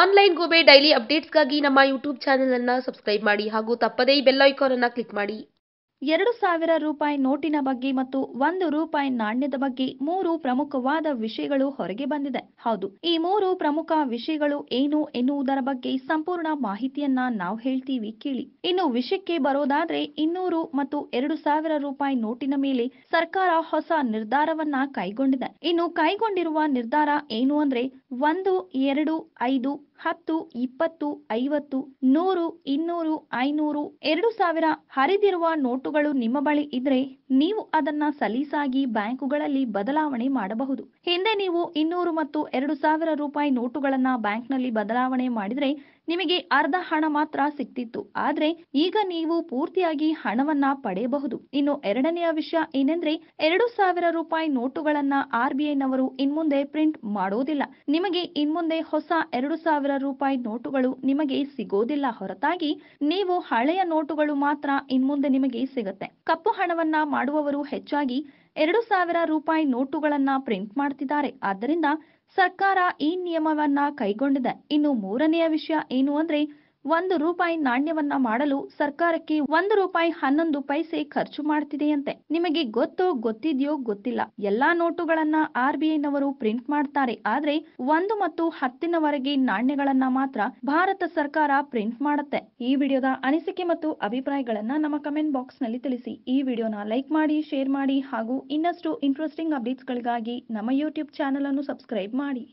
online ಗೋಬೆ daily ಅಪ್ಡೇಟ್ಸ್ಗಾಗಿ ನಮ್ಮ YouTube ಚಾನಲನ್ನು subscribe ಮಾಡಿ ಹಾಗೂ ತಪ್ಪದೇ ಈ ಬೆಲ್ ಅನ್ನು ಕ್ಲಿಕ್ ಮಾಡಿ ಎರಡು ಸಾವಿರ ರೂಪಾಯಿ ನೋಟಿನ ಬಗ್ಗೆ ಮತ್ತು ಒಂದು ರೂಪಾಯಿ ನಾಣ್ಯದ ಬಗ್ಗೆ ಮೂರು ಪ್ರಮುಖವಾದ ವಿಷಯಗಳು ಹೊರಗೆ ಬಂದಿದೆ ಹೌದು ಈ ಮೂರು ಪ್ರಮುಖ ವಿಷಯಗಳು ಏನು ಎನ್ನುವುದರ ಬಗ್ಗೆ ಸಂಪೂರ್ಣ ಮಾಹಿತಿಯನ್ನ ನಾವು ಹೇಳ್ತೀವಿ ಕೇಳಿ ಇನ್ನು ವಿಷಯಕ್ಕೆ ಬರೋದಾದ್ರೆ ಇನ್ನೂರು ಮತ್ತು ಎರಡು ಸಾವಿರ ರೂಪಾಯಿ ನೋಟಿನ ಮೇಲೆ ಸರ್ಕಾರ ಹೊಸ ನಿರ್ಧಾರವನ್ನ ಕೈಗೊಂಡಿದೆ ಇನ್ನು ಕೈಗೊಂಡಿರುವ ನಿರ್ಧಾರ ಏನು ಅಂದ್ರೆ ಒಂದು ಎರಡು ಐದು ಹತ್ತು ಇಪ್ಪತ್ತು ಐವತ್ತು ನೂರು ಇನ್ನೂರು ಐನೂರು ಎರಡು ಸಾವಿರ ಹರಿದಿರುವ ನೋಟುಗಳು ನಿಮ್ಮ ಬಳಿ ಇದ್ರೆ ನೀವು ಅದನ್ನ ಸಲೀಸಾಗಿ ಬ್ಯಾಂಕುಗಳಲ್ಲಿ ಬದಲಾವಣೆ ಮಾಡಬಹುದು ಹಿಂದೆ ನೀವು ಇನ್ನೂರು ಮತ್ತು ಎರಡು ಸಾವಿರ ರೂಪಾಯಿ ನೋಟುಗಳನ್ನ ಬ್ಯಾಂಕ್ನಲ್ಲಿ ಬದಲಾವಣೆ ಮಾಡಿದ್ರೆ ನಿಮಗೆ ಅರ್ಧ ಹಣ ಮಾತ್ರ ಸಿಕ್ತಿತ್ತು ಆದ್ರೆ ಈಗ ನೀವು ಪೂರ್ತಿಯಾಗಿ ಹಣವನ್ನ ಪಡೆಯಬಹುದು ಇನ್ನು ಎರಡನೆಯ ವಿಷಯ ಏನೆಂದ್ರೆ ಎರಡು ಸಾವಿರ ರೂಪಾಯಿ ನೋಟುಗಳನ್ನ ಆರ್ ಬಿ ಐನವರು ಇನ್ಮುಂದೆ ಪ್ರಿಂಟ್ ಮಾಡೋದಿಲ್ಲ ನಿಮಗೆ ಇನ್ಮುಂದೆ ಹೊಸ ಎರಡು ಸಾವಿರ ರೂಪಾಯಿ ನೋಟುಗಳು ನಿಮಗೆ ಸಿಗೋದಿಲ್ಲ ಹೊರತಾಗಿ ನೀವು ಹಳೆಯ ನೋಟುಗಳು ಮಾತ್ರ ಇನ್ಮುಂದೆ ನಿಮಗೆ ಸಿಗುತ್ತೆ ಕಪ್ಪು ಹಣವನ್ನ ಮಾಡುವವರು ಹೆಚ್ಚಾಗಿ ಎರಡು ಸಾವಿರ ರೂಪಾಯಿ ನೋಟುಗಳನ್ನು ಪ್ರಿಂಟ್ ಮಾಡ್ತಿದ್ದಾರೆ ಆದ್ದರಿಂದ ಸರ್ಕಾರ ಈ ನಿಯಮವನ್ನ ಕೈಗೊಂಡಿದೆ ಇನ್ನು ಮೂರನೆಯ ವಿಷಯ ಏನು ಅಂದ್ರೆ ಒಂದು ರೂಪಾಯಿ ನಾಣ್ಯವನ್ನ ಮಾಡಲು ಸರ್ಕಾರಕ್ಕೆ ಒಂದು ರೂಪಾಯಿ ಹನ್ನೊಂದು ಪೈಸೆ ಖರ್ಚು ಮಾಡ್ತಿದೆಯಂತೆ ನಿಮಗೆ ಗೊತ್ತೋ ಗೊತ್ತಿದೆಯೋ ಗೊತ್ತಿಲ್ಲ ಎಲ್ಲಾ ನೋಟುಗಳನ್ನ ಆರ್ ನವರು ಪ್ರಿಂಟ್ ಮಾಡ್ತಾರೆ ಆದ್ರೆ ಒಂದು ಮತ್ತು ಹತ್ತಿನವರೆಗೆ ನಾಣ್ಯಗಳನ್ನ ಮಾತ್ರ ಭಾರತ ಸರ್ಕಾರ ಪ್ರಿಂಟ್ ಮಾಡುತ್ತೆ ಈ ವಿಡಿಯೋದ ಅನಿಸಿಕೆ ಮತ್ತು ಅಭಿಪ್ರಾಯಗಳನ್ನ ನಮ್ಮ ಕಮೆಂಟ್ ಬಾಕ್ಸ್ ನಲ್ಲಿ ತಿಳಿಸಿ ಈ ವಿಡಿಯೋನ ಲೈಕ್ ಮಾಡಿ ಶೇರ್ ಮಾಡಿ ಹಾಗೂ ಇನ್ನಷ್ಟು ಇಂಟ್ರೆಸ್ಟಿಂಗ್ ಅಪ್ಡೇಟ್ಸ್ಗಳಿಗಾಗಿ ನಮ್ಮ ಯೂಟ್ಯೂಬ್ ಚಾನೆಲ್ ಅನ್ನು ಸಬ್ಸ್ಕ್ರೈಬ್ ಮಾಡಿ